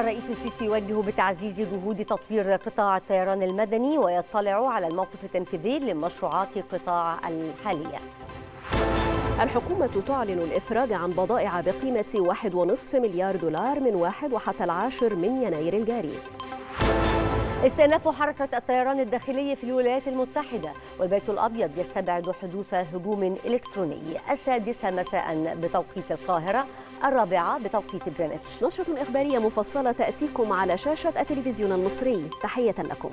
الرئيس السيسي يوجه بتعزيز جهود تطوير قطاع الطيران المدني ويطلع على الموقف التنفيذي لمشروعات القطاع الحاليه الحكومة تعلن الإفراج عن بضائع بقيمة 1.5 مليار دولار من 1 وحتى العاشر من يناير الجاري استئناف حركة الطيران الداخلي في الولايات المتحدة والبيت الأبيض يستبعد حدوث هجوم إلكتروني السادسة مساء بتوقيت القاهرة الرابعة بتوقيت جرينتش نشرة إخبارية مفصلة تأتيكم على شاشة التلفزيون المصري تحية لكم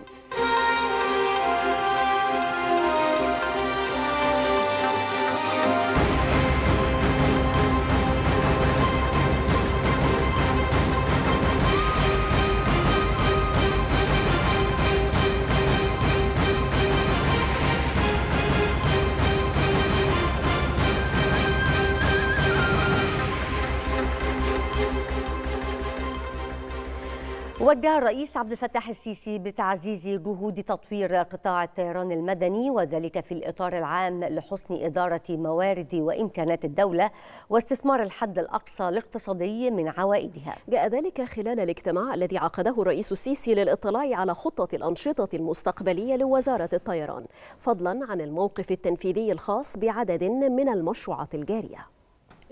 وجه الرئيس عبد الفتاح السيسي بتعزيز جهود تطوير قطاع الطيران المدني وذلك في الإطار العام لحسن إدارة موارد وإمكانات الدولة واستثمار الحد الأقصى الاقتصادي من عوائدها جاء ذلك خلال الاجتماع الذي عقده الرئيس السيسي للاطلاع على خطة الأنشطة المستقبلية لوزارة الطيران فضلا عن الموقف التنفيذي الخاص بعدد من المشروعات الجارية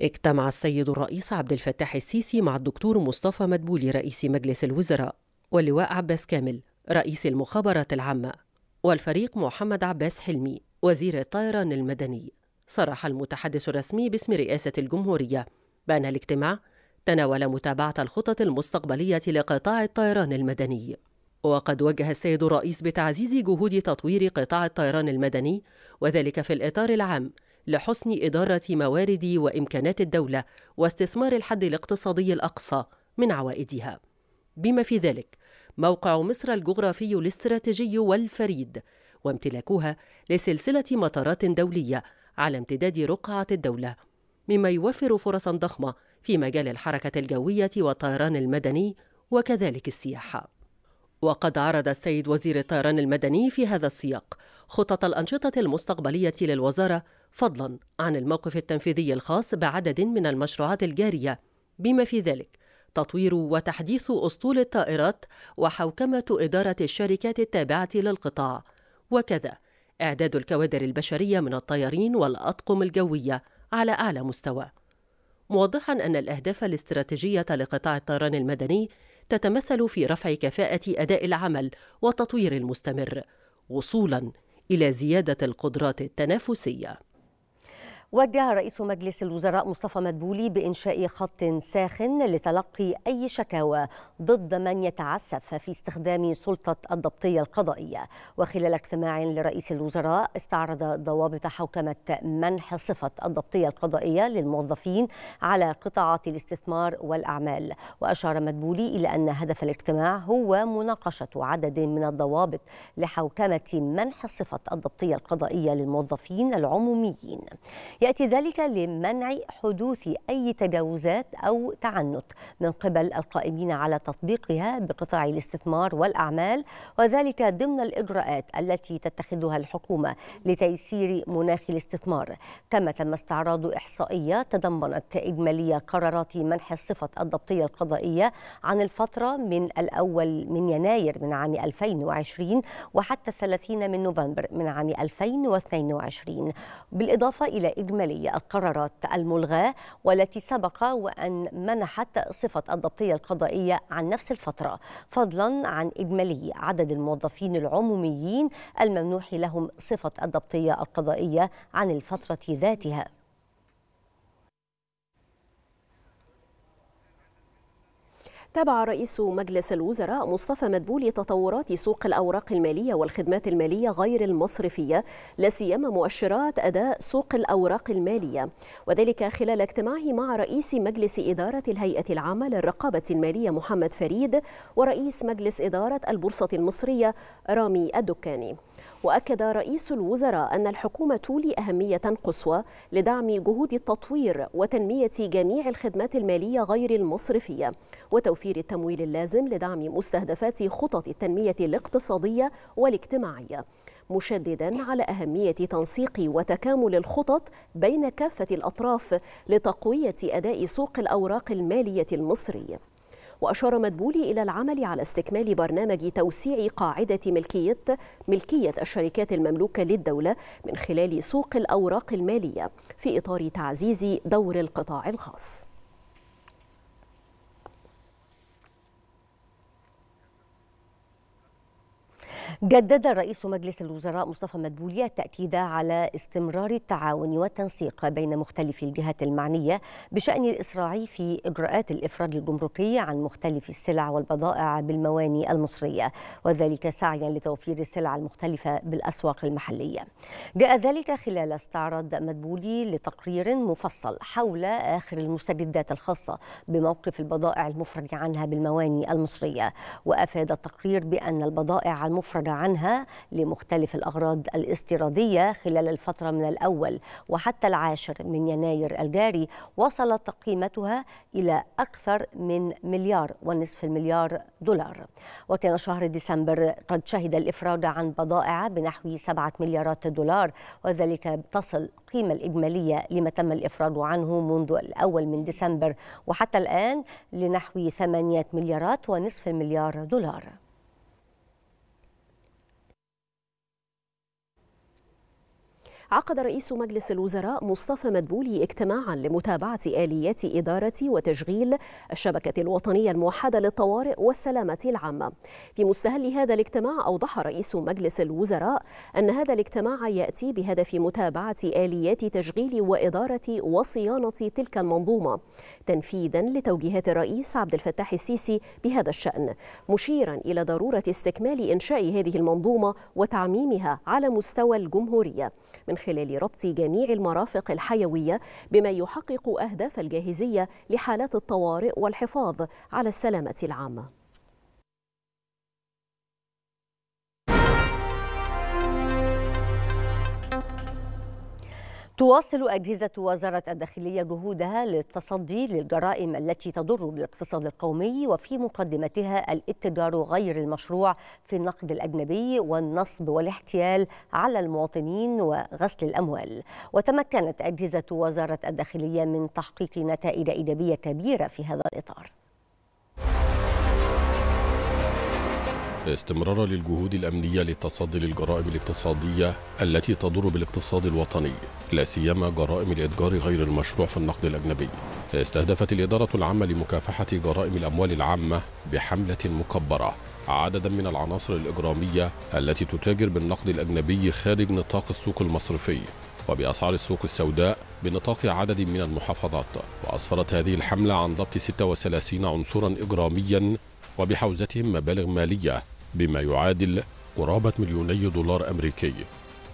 اجتمع السيد الرئيس عبد الفتاح السيسي مع الدكتور مصطفى مدبولي رئيس مجلس الوزراء واللواء عباس كامل رئيس المخابرات العامة والفريق محمد عباس حلمي وزير الطيران المدني صرح المتحدث الرسمي باسم رئاسة الجمهورية بأن الاجتماع تناول متابعة الخطط المستقبلية لقطاع الطيران المدني وقد وجه السيد الرئيس بتعزيز جهود تطوير قطاع الطيران المدني وذلك في الإطار العام لحسن إدارة موارد وإمكانات الدولة واستثمار الحد الاقتصادي الأقصى من عوائدها بما في ذلك موقع مصر الجغرافي الاستراتيجي والفريد وامتلاكها لسلسلة مطارات دولية على امتداد رقعة الدولة مما يوفر فرصا ضخمة في مجال الحركة الجوية والطيران المدني وكذلك السياحة وقد عرض السيد وزير الطيران المدني في هذا السياق خطط الأنشطة المستقبلية للوزارة فضلا عن الموقف التنفيذي الخاص بعدد من المشروعات الجارية بما في ذلك تطوير وتحديث أسطول الطائرات وحوكمة إدارة الشركات التابعة للقطاع وكذا إعداد الكوادر البشرية من الطيارين والأطقم الجوية على أعلى مستوى موضحا أن الأهداف الاستراتيجية لقطاع الطيران المدني تتمثل في رفع كفاءة أداء العمل والتطوير المستمر وصولاً إلى زيادة القدرات التنافسية وجه رئيس مجلس الوزراء مصطفى مدبولي بإنشاء خط ساخن لتلقي أي شكاوى ضد من يتعسف في استخدام سلطة الضبطية القضائية وخلال اجتماع لرئيس الوزراء استعرض ضوابط حوكمة منح صفة الضبطية القضائية للموظفين على قطاعات الاستثمار والأعمال وأشار مدبولي إلى أن هدف الاجتماع هو مناقشة عدد من الضوابط لحوكمة منح صفة الضبطية القضائية للموظفين العموميين يأتي ذلك لمنع حدوث أي تجاوزات أو تعنت من قبل القائمين على تطبيقها بقطاع الاستثمار والأعمال وذلك ضمن الإجراءات التي تتخذها الحكومة لتيسير مناخ الاستثمار كما تم استعراض إحصائية تضمنت إجمالية قرارات منح الصفة الضبطية القضائية عن الفترة من الأول من يناير من عام 2020 وحتى الثلاثين من نوفمبر من عام 2022 بالإضافة إلى إجراءات إجمالي القرارات الملغاة والتي سبق وأن منحت صفة الضبطية القضائية عن نفس الفترة فضلا عن إجمالي عدد الموظفين العموميين الممنوح لهم صفة الضبطية القضائية عن الفترة ذاتها تابع رئيس مجلس الوزراء مصطفى مدبولي تطورات سوق الأوراق المالية والخدمات المالية غير المصرفية لا سيما مؤشرات أداء سوق الأوراق المالية وذلك خلال اجتماعه مع رئيس مجلس إدارة الهيئة العامة للرقابة المالية محمد فريد ورئيس مجلس إدارة البورصة المصرية رامي الدكاني وأكد رئيس الوزراء أن الحكومة تولي أهمية قصوى لدعم جهود التطوير وتنمية جميع الخدمات المالية غير المصرفية وتوفير التمويل اللازم لدعم مستهدفات خطط التنمية الاقتصادية والاجتماعية مشددا على أهمية تنسيق وتكامل الخطط بين كافة الأطراف لتقوية أداء سوق الأوراق المالية المصري وأشار مدبولي إلى العمل على استكمال برنامج توسيع قاعدة ملكية ملكية الشركات المملوكة للدولة من خلال سوق الأوراق المالية في إطار تعزيز دور القطاع الخاص جدد رئيس مجلس الوزراء مصطفى مدبولي التأكيد على استمرار التعاون والتنسيق بين مختلف الجهات المعنية بشأن الإسراع في إجراءات الإفراج الجمركي عن مختلف السلع والبضائع بالمواني المصرية وذلك سعيا لتوفير السلع المختلفة بالأسواق المحلية جاء ذلك خلال استعرض مدبولي لتقرير مفصل حول آخر المستجدات الخاصة بموقف البضائع المفرج عنها بالمواني المصرية وأفاد التقرير بأن البضائع المفرجة عنها لمختلف الأغراض الاستيرادية خلال الفترة من الأول وحتى العاشر من يناير الجاري وصلت قيمتها إلى أكثر من مليار ونصف المليار دولار وكان شهر ديسمبر قد شهد الإفراج عن بضائع بنحو 7 مليارات دولار وذلك تصل القيمة الإجمالية لما تم الإفراج عنه منذ الأول من ديسمبر وحتى الآن لنحو 8 مليارات ونصف مليار دولار عقد رئيس مجلس الوزراء مصطفى مدبولي اجتماعا لمتابعة آليات إدارة وتشغيل الشبكة الوطنية الموحدة للطوارئ والسلامة العامة في مستهل هذا الاجتماع أوضح رئيس مجلس الوزراء أن هذا الاجتماع يأتي بهدف متابعة آليات تشغيل وإدارة وصيانة تلك المنظومة تنفيذا لتوجيهات الرئيس عبد الفتاح السيسي بهذا الشأن مشيرا إلى ضرورة استكمال إنشاء هذه المنظومة وتعميمها على مستوى الجمهورية من خلال ربط جميع المرافق الحيوية بما يحقق أهداف الجاهزية لحالات الطوارئ والحفاظ على السلامة العامة تواصل أجهزة وزارة الداخلية جهودها للتصدي للجرائم التي تضر بالاقتصاد القومي وفي مقدمتها الاتجار غير المشروع في النقد الأجنبي والنصب والاحتيال على المواطنين وغسل الأموال وتمكنت أجهزة وزارة الداخلية من تحقيق نتائج إيجابية كبيرة في هذا الإطار استمرارا للجهود الأمنية للتصدي للجرائم الاقتصادية التي تضر بالاقتصاد الوطني لا سيما جرائم الإتجار غير المشروع في النقد الأجنبي استهدفت الإدارة العامة لمكافحة جرائم الأموال العامة بحملة مكبرة عددا من العناصر الإجرامية التي تتاجر بالنقد الأجنبي خارج نطاق السوق المصرفي وبأسعار السوق السوداء بنطاق عدد من المحافظات وأسفرت هذه الحملة عن ضبط 36 عنصرا إجراميا وبحوزتهم مبالغ مالية بما يعادل قرابة مليوني دولار أمريكي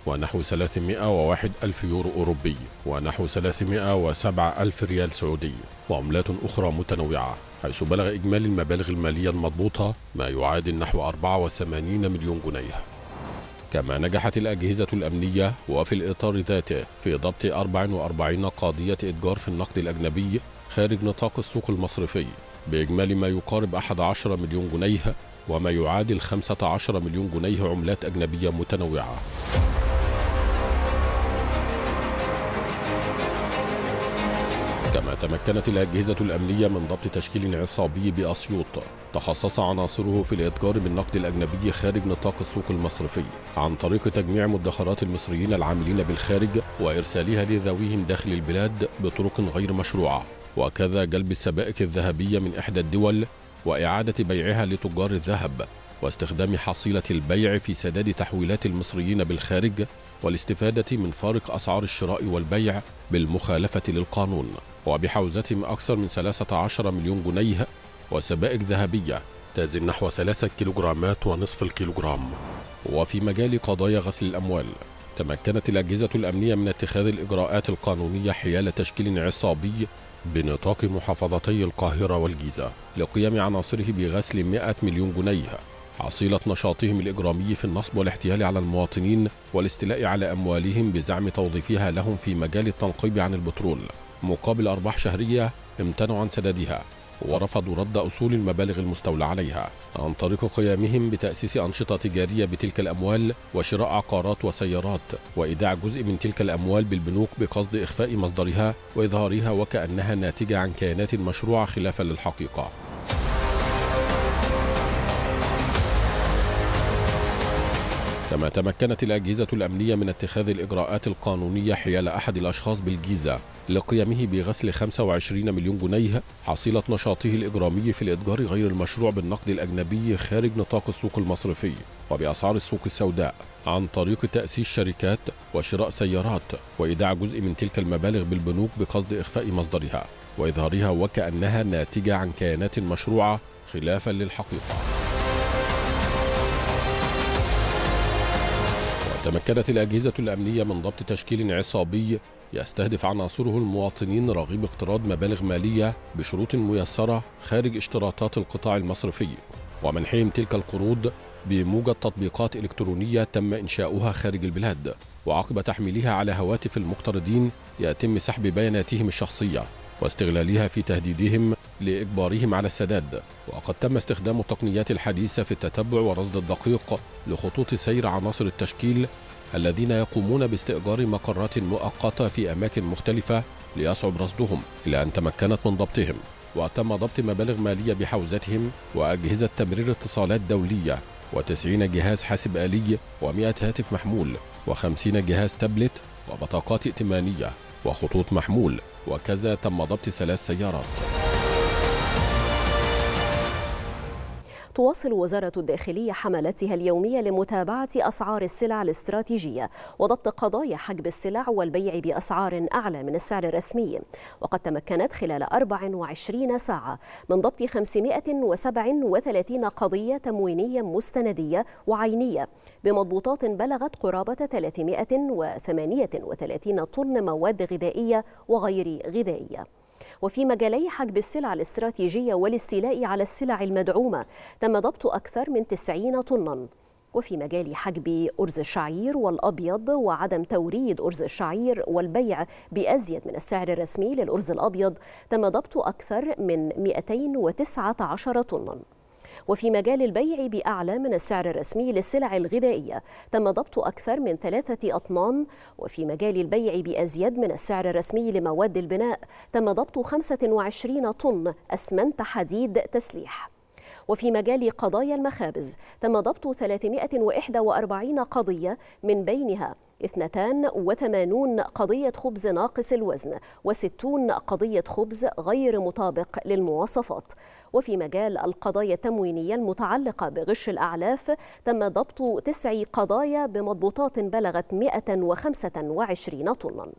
ونحو 301 ألف يورو أوروبي ونحو 307 ألف ريال سعودي وعملات أخرى متنوعة حيث بلغ إجمالي المبالغ المالية المضبوطة ما يعادل نحو 84 مليون جنيه كما نجحت الأجهزة الأمنية وفي الإطار ذاته في ضبط 44 قاضية إتجار في النقد الأجنبي خارج نطاق السوق المصرفي بإجمالي ما يقارب 11 مليون جنيه وما يعادل 15 مليون جنيه عملات أجنبية متنوعة كما تمكنت الأجهزة الأمنية من ضبط تشكيل عصابي بأسيوط تخصص عناصره في الإتجار بالنقد الأجنبي خارج نطاق السوق المصرفي عن طريق تجميع مدخرات المصريين العاملين بالخارج وإرسالها لذويهم داخل البلاد بطرق غير مشروعة وكذا جلب السبائك الذهبية من إحدى الدول وإعادة بيعها لتجار الذهب واستخدام حصيلة البيع في سداد تحويلات المصريين بالخارج والاستفادة من فارق أسعار الشراء والبيع بالمخالفة للقانون وبحوزتهم أكثر من 13 مليون جنيه وسبائك ذهبية تزن نحو 3 كيلوغرامات ونصف الكيلوغرام وفي مجال قضايا غسل الأموال تمكنت الأجهزة الأمنية من اتخاذ الإجراءات القانونية حيال تشكيل عصابي بنطاق محافظتي القاهرة والجيزة لقيام عناصره بغسل 100 مليون جنيه عصيلة نشاطهم الإجرامي في النصب والاحتيال على المواطنين والاستيلاء على أموالهم بزعم توظيفها لهم في مجال التنقيب عن البترول مقابل أرباح شهرية امتنعوا عن سدادها ورفضوا رد أصول المبالغ المستولى عليها عن طريق قيامهم بتأسيس أنشطة تجارية بتلك الأموال وشراء عقارات وسيارات وإيداع جزء من تلك الأموال بالبنوك بقصد إخفاء مصدرها وإظهارها وكأنها ناتجة عن كيانات مشروعة خلافا للحقيقة كما تمكنت الأجهزة الأمنية من اتخاذ الإجراءات القانونية حيال أحد الأشخاص بالجيزة لقيامه بغسل 25 مليون جنيه حصيلة نشاطه الإجرامي في الإتجار غير المشروع بالنقد الأجنبي خارج نطاق السوق المصرفي وبأسعار السوق السوداء عن طريق تأسيس شركات وشراء سيارات وإيداع جزء من تلك المبالغ بالبنوك بقصد إخفاء مصدرها وإظهارها وكأنها ناتجة عن كيانات مشروعة خلافا للحقيقة تمكنت الأجهزة الأمنية من ضبط تشكيل عصابي يستهدف عناصره المواطنين رغيب اقتراض مبالغ مالية بشروط ميسرة خارج اشتراطات القطاع المصرفي ومنحهم تلك القروض بموجب تطبيقات إلكترونية تم إنشاؤها خارج البلاد وعقب تحميلها على هواتف المقترضين يتم سحب بياناتهم الشخصية واستغلالها في تهديدهم لإجبارهم على السداد وقد تم استخدام التقنيات الحديثة في التتبع والرصد الدقيق لخطوط سير عناصر التشكيل الذين يقومون باستئجار مقرات مؤقتة في أماكن مختلفة ليصعب رصدهم إلى أن تمكنت من ضبطهم وتم ضبط مبالغ مالية بحوزتهم وأجهزة تمرير اتصالات دولية و90 جهاز حاسب آلي و100 هاتف محمول و50 جهاز تابلت وبطاقات ائتمانية وخطوط محمول وكذا تم ضبط ثلاث سيارات تواصل وزارة الداخلية حملاتها اليومية لمتابعة أسعار السلع الاستراتيجية وضبط قضايا حجب السلع والبيع بأسعار أعلى من السعر الرسمي وقد تمكنت خلال 24 ساعة من ضبط 537 قضية تموينية مستندية وعينية بمضبوطات بلغت قرابة 338 طن مواد غذائية وغير غذائية وفي مجالي حجب السلع الاستراتيجية والاستيلاء على السلع المدعومة تم ضبط أكثر من 90 طناً وفي مجال حجب أرز الشعير والأبيض وعدم توريد أرز الشعير والبيع بأزيد من السعر الرسمي للأرز الأبيض تم ضبط أكثر من 219 طناً وفي مجال البيع بأعلى من السعر الرسمي للسلع الغذائية تم ضبط أكثر من ثلاثة أطنان وفي مجال البيع بأزيد من السعر الرسمي لمواد البناء تم ضبط 25 طن أسمنت حديد تسليح وفي مجال قضايا المخابز تم ضبط 341 قضية من بينها 82 قضية خبز ناقص الوزن و60 قضية خبز غير مطابق للمواصفات وفي مجال القضايا التموينية المتعلقة بغش الأعلاف تم ضبط تسع قضايا بمضبوطات بلغت 125 طناً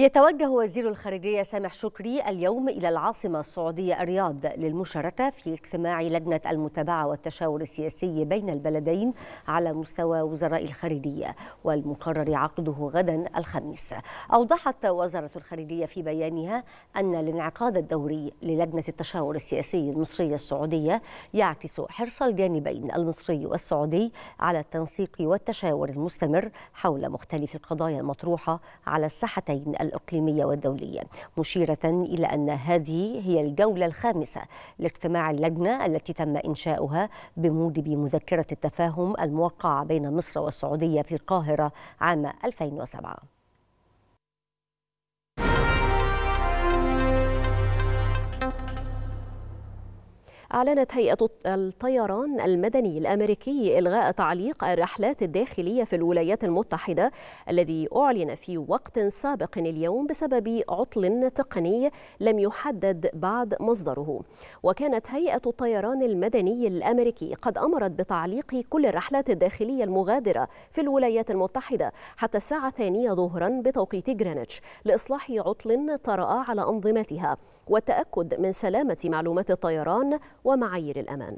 يتوجه وزير الخارجية سامح شكري اليوم إلى العاصمة السعودية الرياض للمشاركة في اجتماع لجنة المتابعة والتشاور السياسي بين البلدين على مستوى وزراء الخارجية والمقرر عقده غدا الخميس أوضحت وزارة الخارجية في بيانها أن الانعقاد الدوري للجنة التشاور السياسي المصرية السعودية يعكس حرص الجانبين المصري والسعودي على التنسيق والتشاور المستمر حول مختلف القضايا المطروحة على الساحتين الإقليمية والدولية مشيرة إلى أن هذه هي الجولة الخامسة لاجتماع اللجنة التي تم إنشاؤها بموجب مذكرة التفاهم الموقعة بين مصر والسعودية في القاهرة عام 2007 أعلنت هيئة الطيران المدني الأمريكي إلغاء تعليق الرحلات الداخلية في الولايات المتحدة الذي أعلن في وقت سابق اليوم بسبب عطل تقني لم يحدد بعد مصدره وكانت هيئة الطيران المدني الأمريكي قد أمرت بتعليق كل الرحلات الداخلية المغادرة في الولايات المتحدة حتى الساعة الثانية ظهرا بتوقيت جرينتش لإصلاح عطل طرأ على أنظمتها والتأكد من سلامة معلومات الطيران ومعايير الأمان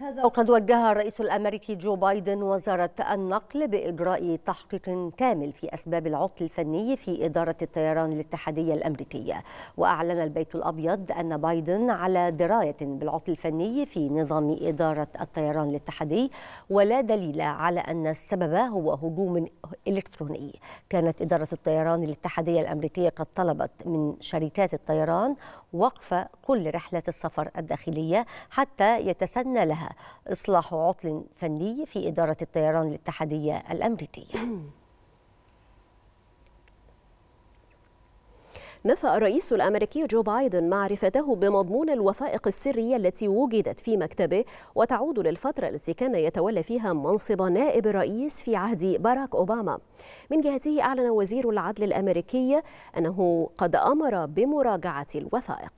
هذا وقد وجه الرئيس الامريكي جو بايدن وزاره النقل باجراء تحقيق كامل في اسباب العطل الفني في اداره الطيران الاتحاديه الامريكيه، واعلن البيت الابيض ان بايدن على درايه بالعطل الفني في نظام اداره الطيران الاتحادي، ولا دليل على ان السبب هو هجوم الكتروني. كانت اداره الطيران الاتحاديه الامريكيه قد طلبت من شركات الطيران وقف كل رحلة السفر الداخلية حتى يتسنى لها إصلاح عطل فني في إدارة الطيران الاتحادية الأمريكية نفى الرئيس الأمريكي جو بايدن معرفته بمضمون الوثائق السرية التي وجدت في مكتبه وتعود للفترة التي كان يتولى فيها منصب نائب الرئيس في عهد باراك أوباما من جهته أعلن وزير العدل الأمريكي أنه قد أمر بمراجعة الوثائق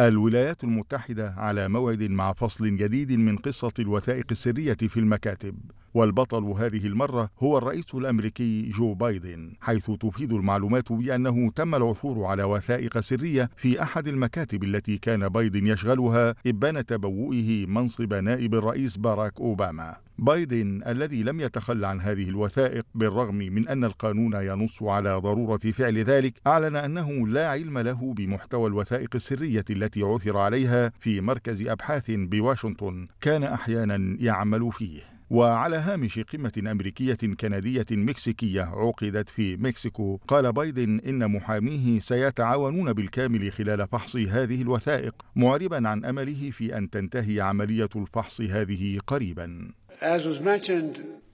الولايات المتحدة على موعد مع فصل جديد من قصة الوثائق السرية في المكاتب والبطل هذه المرة هو الرئيس الأمريكي جو بايدن حيث تفيد المعلومات بأنه تم العثور على وثائق سرية في أحد المكاتب التي كان بايدن يشغلها إبان تبوئه منصب نائب الرئيس باراك أوباما بايدن الذي لم يتخلى عن هذه الوثائق بالرغم من أن القانون ينص على ضرورة فعل ذلك أعلن أنه لا علم له بمحتوى الوثائق السرية التي عثر عليها في مركز أبحاث بواشنطن كان أحيانا يعمل فيه وعلى هامش قمة أمريكية كندية مكسيكية عقدت في مكسيكو قال بايدن إن محاميه سيتعاونون بالكامل خلال فحص هذه الوثائق معربا عن أمله في أن تنتهي عملية الفحص هذه قريبا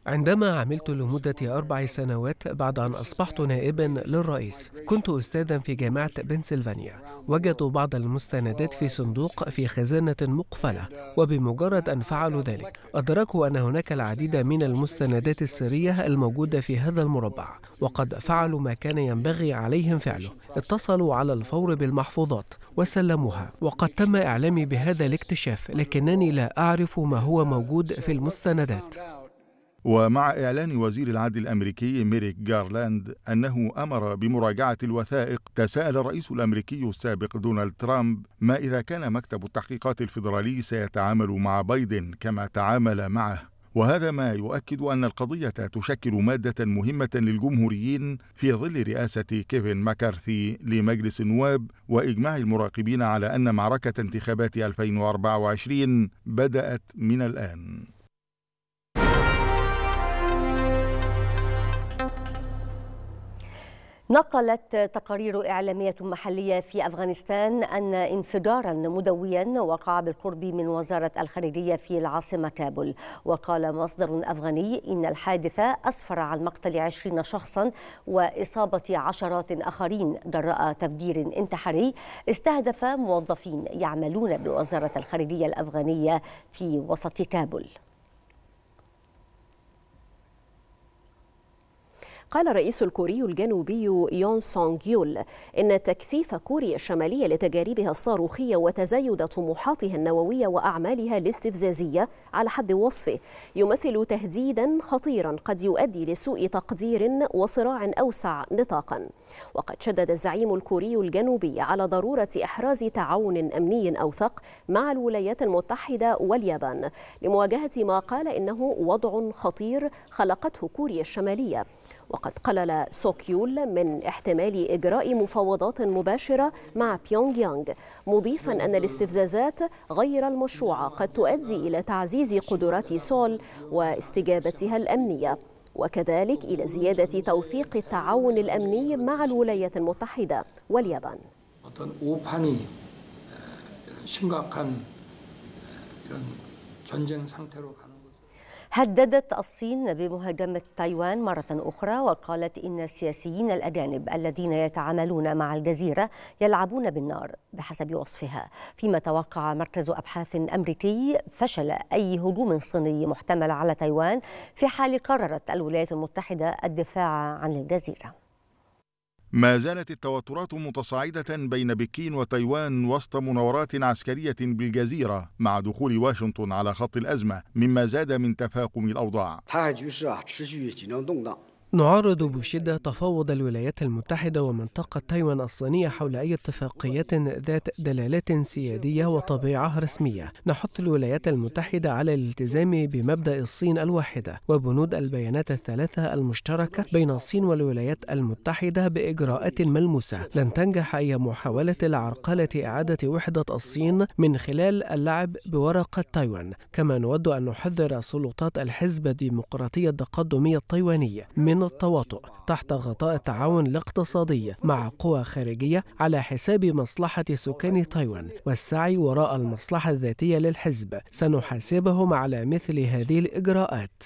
عندما عملت لمدة أربع سنوات بعد أن أصبحت نائبا للرئيس كنت أستاذا في جامعة بنسلفانيا وجدوا بعض المستندات في صندوق في خزانة مقفلة وبمجرد أن فعلوا ذلك أدركوا أن هناك العديد من المستندات السرية الموجودة في هذا المربع وقد فعلوا ما كان ينبغي عليهم فعله اتصلوا على الفور بالمحفوظات وسلموها وقد تم إعلامي بهذا الاكتشاف لكنني لا أعرف ما هو موجود في المستندات ومع إعلان وزير العدل الأمريكي ميريك جارلاند أنه أمر بمراجعة الوثائق تساءل الرئيس الأمريكي السابق دونالد ترامب ما إذا كان مكتب التحقيقات الفيدرالي سيتعامل مع بايدن كما تعامل معه وهذا ما يؤكد أن القضية تشكل مادة مهمة للجمهوريين في ظل رئاسة كيفن ماكارثي لمجلس النواب وإجماع المراقبين على أن معركة انتخابات 2024 بدأت من الآن نقلت تقارير إعلامية محلية في أفغانستان أن انفجارا مدويا وقع بالقرب من وزارة الخارجية في العاصمة كابول وقال مصدر أفغاني إن الحادثة أسفر عن مقتل عشرين شخصا وإصابة عشرات آخرين جراء تفجير انتحاري استهدف موظفين يعملون بوزارة الخارجية الأفغانية في وسط كابول قال الرئيس الكوري الجنوبي يون سونغ يول إن تكثيف كوريا الشمالية لتجاربها الصاروخية وتزايد طموحاتها النووية وأعمالها الاستفزازية على حد وصفه يمثل تهديدا خطيرا قد يؤدي لسوء تقدير وصراع أوسع نطاقا وقد شدد الزعيم الكوري الجنوبي على ضرورة إحراز تعاون أمني أوثق مع الولايات المتحدة واليابان لمواجهة ما قال إنه وضع خطير خلقته كوريا الشمالية وقد قلل سوكيول من احتمال إجراء مفاوضات مباشرة مع بيونغ يانغ مضيفا أن الاستفزازات غير المشروعة قد تؤدي إلى تعزيز قدرات سول واستجابتها الأمنية وكذلك إلى زيادة توثيق التعاون الأمني مع الولايات المتحدة واليابان هددت الصين بمهاجمة تايوان مرة أخرى وقالت إن السياسيين الأجانب الذين يتعاملون مع الجزيرة يلعبون بالنار بحسب وصفها فيما توقع مركز أبحاث أمريكي فشل أي هجوم صيني محتمل على تايوان في حال قررت الولايات المتحدة الدفاع عن الجزيرة ما زالت التوترات متصاعدة بين بكين وتايوان وسط مناورات عسكرية بالجزيرة مع دخول واشنطن على خط الأزمة مما زاد من تفاقم الأوضاع نعارض بشدة تفاوض الولايات المتحدة ومنطقة تايوان الصينية حول أي اتفاقيات ذات دلالات سيادية وطبيعة رسمية. نحث الولايات المتحدة على الالتزام بمبدأ الصين الواحدة وبنود البيانات الثلاثة المشتركة بين الصين والولايات المتحدة بإجراءات ملموسة. لن تنجح أي محاولة لعرقلة إعادة وحدة الصين من خلال اللعب بورقة تايوان. كما نود أن نحذر سلطات الحزب الديمقراطي التقدمي التايواني من من التواطؤ تحت غطاء التعاون الاقتصادي مع قوى خارجية على حساب مصلحة سكان تايوان والسعي وراء المصلحة الذاتية للحزب سنحاسبهم على مثل هذه الإجراءات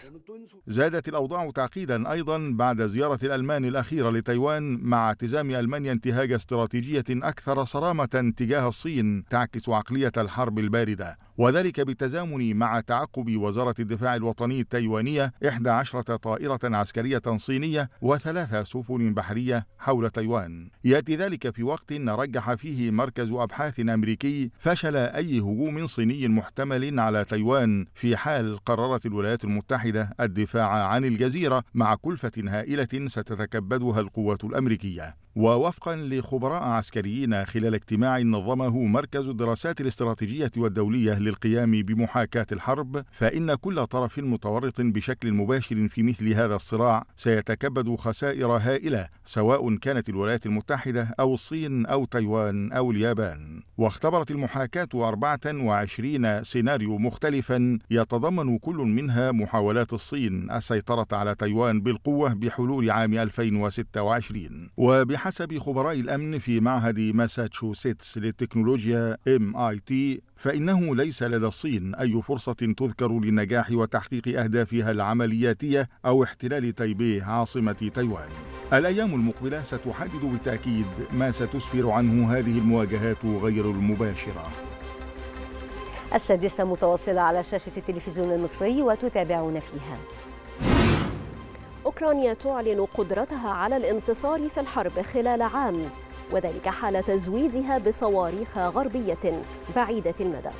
زادت الأوضاع تعقيدا أيضا بعد زيارة الألمان الأخيرة لتايوان مع التزام ألمانيا انتهاج استراتيجية أكثر صرامة تجاه الصين تعكس عقلية الحرب الباردة وذلك بالتزامن مع تعقب وزارة الدفاع الوطني التايوانية 11 طائرة عسكرية صينية وثلاث سفن بحرية حول تايوان يأتي ذلك في وقت رجح فيه مركز أبحاث أمريكي فشل أي هجوم صيني محتمل على تايوان في حال قررت الولايات المتحدة الدفاع عن الجزيرة مع كلفة هائلة ستتكبدها القوات الأمريكية ووفقا لخبراء عسكريين خلال اجتماع نظمه مركز الدراسات الاستراتيجية والدولية للقيام بمحاكاة الحرب فإن كل طرف متورط بشكل مباشر في مثل هذا الصراع سيتكبد خسائر هائلة سواء كانت الولايات المتحدة أو الصين أو تايوان أو اليابان واختبرت المحاكاة 24 سيناريو مختلفا يتضمن كل منها محاولات الصين السيطرة على تايوان بالقوة بحلول عام 2026 وبح بحسب خبراء الأمن في معهد ماساتشوستس للتكنولوجيا MIT فإنه ليس لدى الصين أي فرصة تذكر للنجاح وتحقيق أهدافها العملياتية أو احتلال تايبيه عاصمة تايوان. الأيام المقبلة ستحدد بالتأكيد ما ستسفر عنه هذه المواجهات غير المباشرة. السادسة متواصلة على شاشة التلفزيون المصري وتتابعون فيها. أوكرانيا تعلن قدرتها على الانتصار في الحرب خلال عام وذلك حال تزويدها بصواريخ غربية بعيدة المدى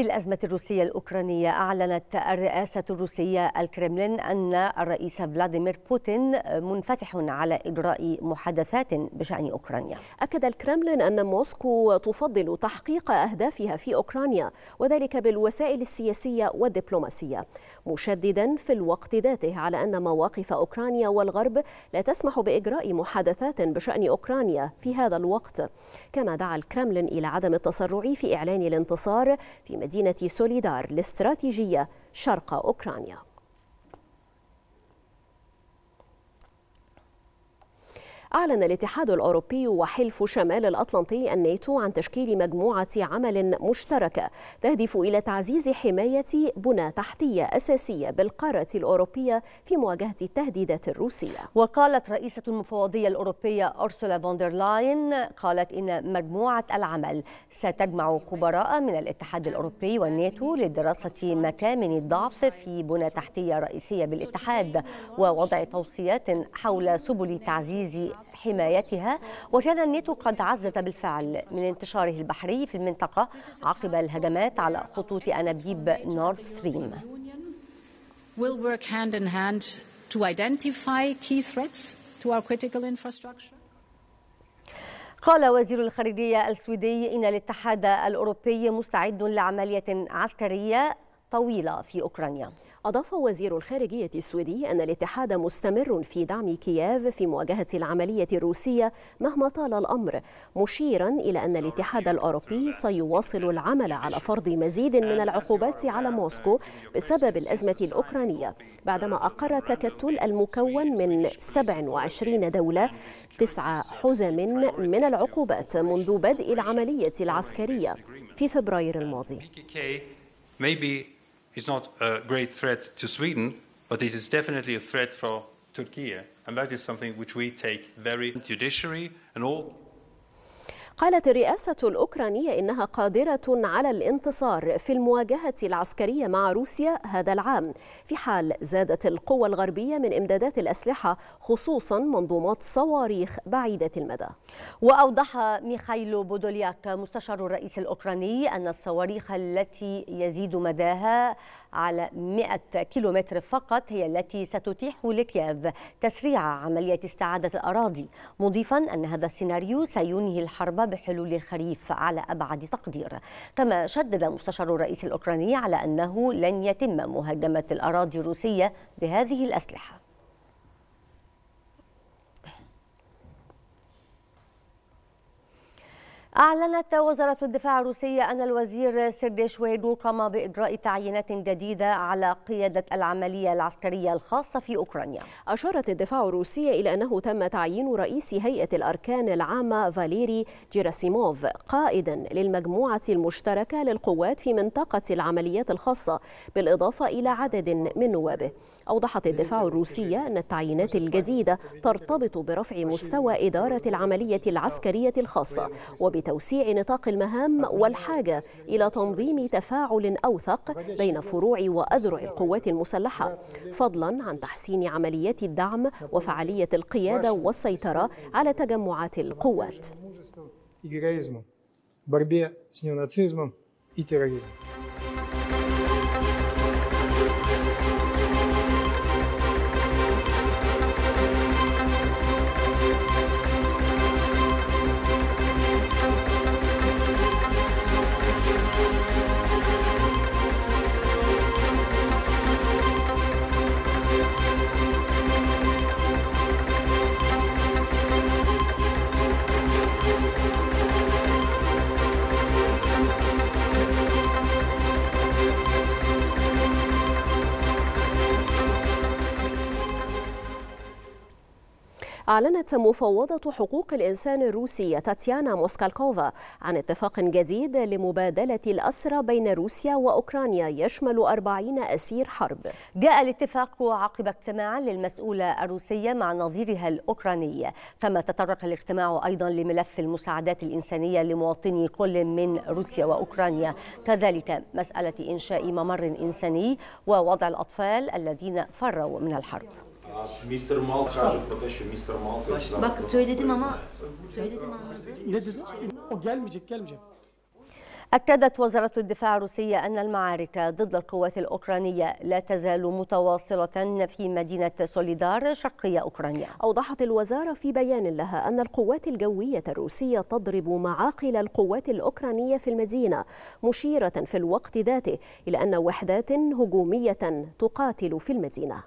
في الأزمة الروسية الأوكرانية أعلنت الرئاسة الروسية الكرملين أن الرئيس فلاديمير بوتين منفتح على إجراء محادثات بشأن أوكرانيا أكد الكرملين أن موسكو تفضل تحقيق أهدافها في أوكرانيا وذلك بالوسائل السياسية والدبلوماسية مشددا في الوقت ذاته على أن مواقف أوكرانيا والغرب لا تسمح بإجراء محادثات بشأن أوكرانيا في هذا الوقت كما دعا الكرملين إلى عدم التسرع في إعلان الانتصار في مدينة سوليدار الاستراتيجية شرق أوكرانيا أعلن الاتحاد الأوروبي وحلف شمال الأطلنطي الناتو عن تشكيل مجموعة عمل مشتركة تهدف إلى تعزيز حماية بنى تحتية أساسية بالقارة الأوروبية في مواجهة التهديدات الروسية وقالت رئيسة المفوضية الأوروبية أرسولا فوندرلاين قالت إن مجموعة العمل ستجمع خبراء من الاتحاد الأوروبي والناتو لدراسة مكامن الضعف في بنى تحتية رئيسية بالاتحاد ووضع توصيات حول سبل تعزيز حمايتها وكان الناتو قد عزز بالفعل من انتشاره البحري في المنطقة عقب الهجمات على خطوط أنابيب نورد ستريم قال وزير الخارجية السويدي إن الاتحاد الأوروبي مستعد لعملية عسكرية طويلة في أوكرانيا أضاف وزير الخارجية السويدي أن الاتحاد مستمر في دعم كييف في مواجهة العملية الروسية مهما طال الأمر مشيرا إلى أن الاتحاد الأوروبي سيواصل العمل على فرض مزيد من العقوبات على موسكو بسبب الأزمة الأوكرانية بعدما أقر التكتل المكون من 27 دولة تسعة حزم من العقوبات منذ بدء العملية العسكرية في فبراير الماضي. is not a great threat to Sweden, but it is definitely a threat for Turkey. And that is something which we take very judiciary and all قالت الرئاسة الأوكرانية إنها قادرة على الانتصار في المواجهة العسكرية مع روسيا هذا العام في حال زادت القوى الغربية من إمدادات الأسلحة خصوصا منظومات صواريخ بعيدة المدى وأوضح ميخايلو بودولياك مستشار الرئيس الأوكراني أن الصواريخ التي يزيد مداها على 100 كيلومتر فقط هي التي ستتيح لكييف تسريع عملية استعادة الأراضي مضيفا أن هذا السيناريو سينهي الحرب بحلول الخريف على أبعد تقدير كما شدد مستشار الرئيس الأوكراني على أنه لن يتم مهاجمة الأراضي الروسية بهذه الأسلحة أعلنت وزارة الدفاع الروسية أن الوزير سيرجي شويدو قام بإجراء تعيينات جديدة على قيادة العملية العسكرية الخاصة في أوكرانيا. أشارت الدفاع الروسية إلى أنه تم تعيين رئيس هيئة الأركان العامة فاليري جيراسيموف قائدا للمجموعة المشتركة للقوات في منطقة العمليات الخاصة بالإضافة إلى عدد من نوابه. أوضحت الدفاع الروسية أن التعيينات الجديدة ترتبط برفع مستوى إدارة العملية العسكرية الخاصة وبت لتوسيع نطاق المهام والحاجة إلى تنظيم تفاعل أوثق بين فروع وأذرع القوات المسلحة فضلا عن تحسين عمليات الدعم وفعالية القيادة والسيطرة على تجمعات القوات. أعلنت مفوضة حقوق الإنسان الروسية تاتيانا موسكالكوفا عن اتفاق جديد لمبادلة الأسرى بين روسيا وأوكرانيا يشمل 40 أسير حرب جاء الاتفاق عقب اجتماع للمسؤولة الروسية مع نظيرها الأوكراني كما تطرق الاجتماع أيضا لملف المساعدات الإنسانية لمواطني كل من روسيا وأوكرانيا كذلك مسألة إنشاء ممر إنساني ووضع الأطفال الذين فروا من الحرب А містер Мал каже про те, що містер Мал Bak söyledim ama söyledim anladı. Ne dedi? O gelmeyecek, gelmeyecek. أكدت وزارة الدفاع الروسية أن المعارك ضد القوات الأوكرانية لا تزال متواصلة في مدينة سوليدار شرقية أوكرانيا أوضحت الوزارة في بيان لها أن القوات الجوية الروسية تضرب معاقل القوات الأوكرانية في المدينة مشيرة في الوقت ذاته إلى أن وحدات هجومية تقاتل في المدينة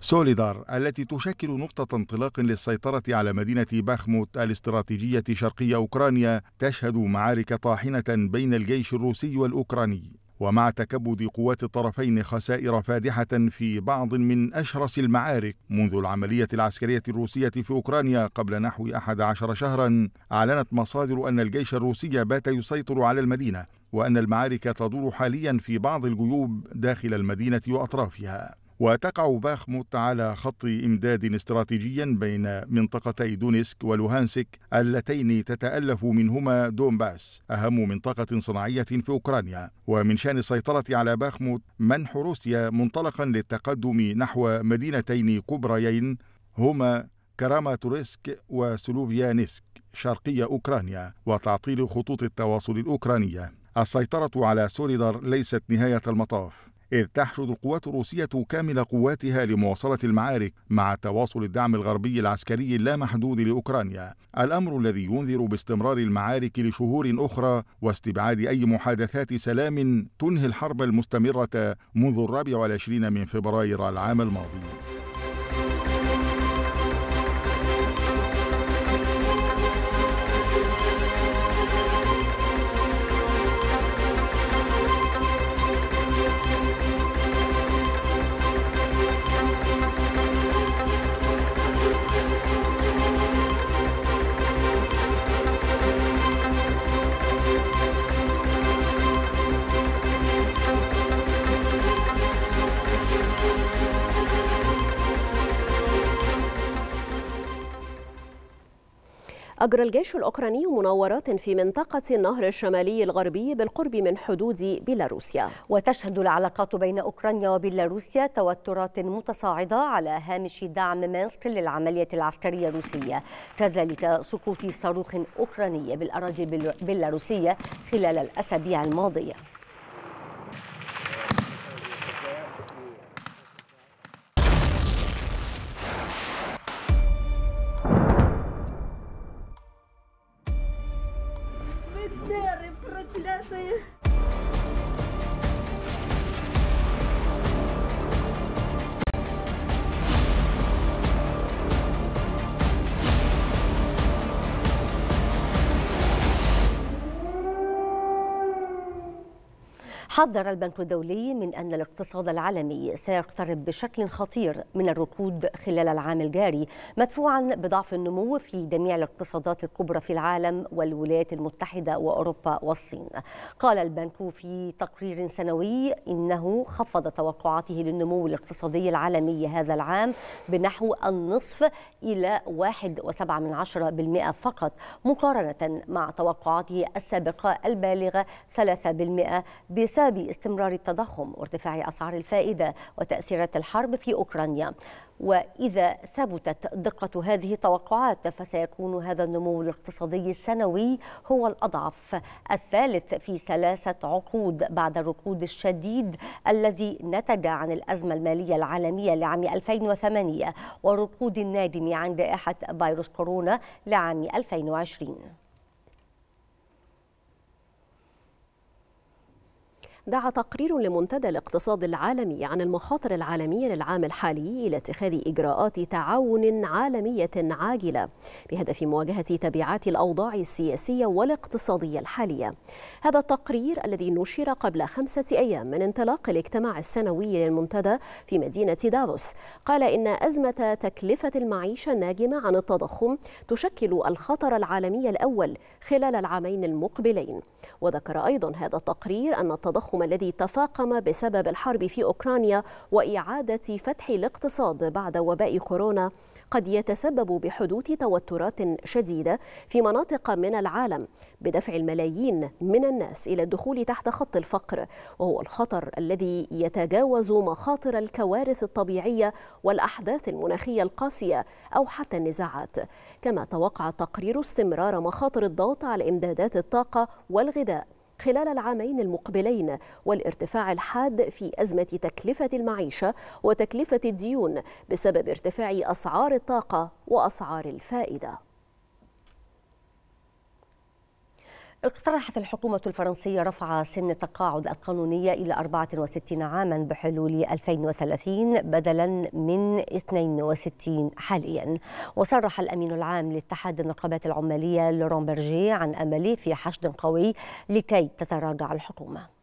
سوليدار التي تشكل نقطة انطلاق للسيطرة على مدينة باخموت الاستراتيجية شرقي أوكرانيا تشهد معارك طاحنة بين الجيش الروسي والأوكراني ومع تكبد قوات الطرفين خسائر فادحة في بعض من أشرس المعارك منذ العملية العسكرية الروسية في أوكرانيا قبل نحو 11 شهرا أعلنت مصادر أن الجيش الروسي بات يسيطر على المدينة وأن المعارك تدور حاليا في بعض الجيوب داخل المدينة وأطرافها وتقع باخموت على خط إمداد استراتيجي بين منطقتي دونيسك ولوهانسك اللتين تتألف منهما دونباس أهم منطقة صناعية في أوكرانيا ومن شأن السيطرة على باخموت منح روسيا منطلقا للتقدم نحو مدينتين كبريين هما كراماتوريسك وسلوفيانسك شرقي أوكرانيا وتعطيل خطوط التواصل الأوكرانية السيطرة على سوليدار ليست نهاية المطاف إذ تحشد القوات الروسية كامل قواتها لمواصلة المعارك مع تواصل الدعم الغربي العسكري اللامحدود لأوكرانيا الأمر الذي ينذر باستمرار المعارك لشهور أخرى واستبعاد أي محادثات سلام تنهي الحرب المستمرة منذ الرابع والعشرين من فبراير العام الماضي أجرى الجيش الأوكراني مناورات في منطقة النهر الشمالي الغربي بالقرب من حدود بيلاروسيا وتشهد العلاقات بين أوكرانيا وبيلاروسيا توترات متصاعدة على هامش دعم مينسك للعملية العسكرية الروسية كذلك سقوط صاروخ أوكراني بالأراضي البيلاروسية خلال الأسابيع الماضية حذر البنك الدولي من أن الاقتصاد العالمي سيقترب بشكل خطير من الركود خلال العام الجاري مدفوعا بضعف النمو في جميع الاقتصادات الكبرى في العالم والولايات المتحدة وأوروبا والصين قال البنك في تقرير سنوي إنه خفض توقعاته للنمو الاقتصادي العالمي هذا العام بنحو النصف إلى 1.7% فقط مقارنة مع توقعاته السابقة البالغة 3% بسبب باستمرار التضخم وارتفاع أسعار الفائدة وتأثيرات الحرب في أوكرانيا وإذا ثبتت دقة هذه التوقعات فسيكون هذا النمو الاقتصادي السنوي هو الأضعف الثالث في ثلاثة عقود بعد الركود الشديد الذي نتج عن الأزمة المالية العالمية لعام 2008 والركود الناجم عن جائحة فيروس كورونا لعام 2020 دعا تقرير لمنتدى الاقتصاد العالمي عن المخاطر العالمية للعام الحالي إلى اتخاذ إجراءات تعاون عالمية عاجلة بهدف مواجهة تبعات الأوضاع السياسية والاقتصادية الحالية هذا التقرير الذي نشر قبل خمسة أيام من انطلاق الاجتماع السنوي للمنتدى في مدينة دافوس قال إن أزمة تكلفة المعيشة الناجمة عن التضخم تشكل الخطر العالمي الأول خلال العامين المقبلين وذكر أيضا هذا التقرير أن التضخم التضخم الذي تفاقم بسبب الحرب في أوكرانيا وإعادة فتح الاقتصاد بعد وباء كورونا قد يتسبب بحدوث توترات شديدة في مناطق من العالم بدفع الملايين من الناس إلى الدخول تحت خط الفقر وهو الخطر الذي يتجاوز مخاطر الكوارث الطبيعية والأحداث المناخية القاسية أو حتى النزاعات كما توقع تقرير استمرار مخاطر الضغط على إمدادات الطاقة والغذاء خلال العامين المقبلين والارتفاع الحاد في أزمة تكلفة المعيشة وتكلفة الديون بسبب ارتفاع أسعار الطاقة وأسعار الفائدة اقترحت الحكومة الفرنسية رفع سن التقاعد القانونية إلى 64 عاما بحلول 2030 بدلا من 62 حاليا وصرح الأمين العام لاتحاد النقابات العمالية لوران برجي عن أمله في حشد قوي لكي تتراجع الحكومة